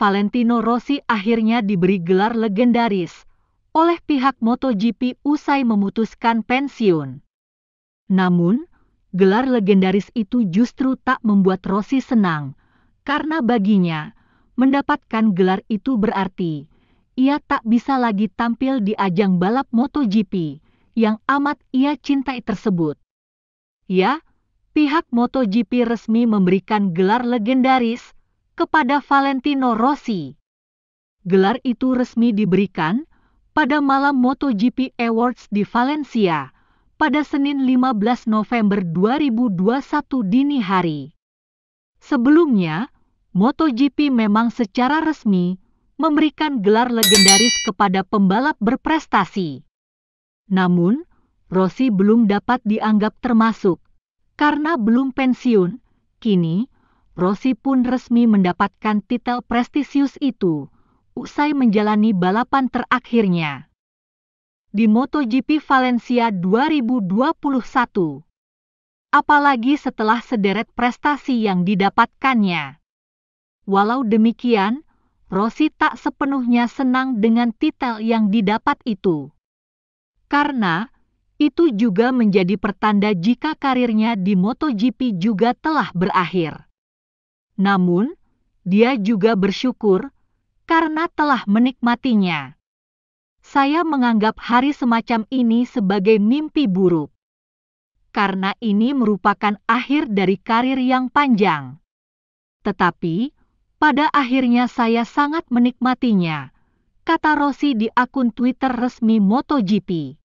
Valentino Rossi akhirnya diberi gelar legendaris oleh pihak MotoGP usai memutuskan pensiun. Namun, gelar legendaris itu justru tak membuat Rossi senang, karena baginya, mendapatkan gelar itu berarti ia tak bisa lagi tampil di ajang balap MotoGP yang amat ia cintai tersebut. Ya, pihak MotoGP resmi memberikan gelar legendaris kepada Valentino Rossi. Gelar itu resmi diberikan pada malam MotoGP Awards di Valencia pada Senin 15 November 2021 dini hari. Sebelumnya, MotoGP memang secara resmi memberikan gelar legendaris kepada pembalap berprestasi. Namun, Rossi belum dapat dianggap termasuk karena belum pensiun. Kini, Rossi pun resmi mendapatkan titel prestisius itu, usai menjalani balapan terakhirnya. Di MotoGP Valencia 2021. Apalagi setelah sederet prestasi yang didapatkannya. Walau demikian, Rossi tak sepenuhnya senang dengan titel yang didapat itu. Karena, itu juga menjadi pertanda jika karirnya di MotoGP juga telah berakhir namun dia juga bersyukur karena telah menikmatinya. Saya menganggap hari semacam ini sebagai mimpi buruk, karena ini merupakan akhir dari karir yang panjang. Tetapi, pada akhirnya saya sangat menikmatinya, kata Rossi di akun Twitter resmi MotoGP.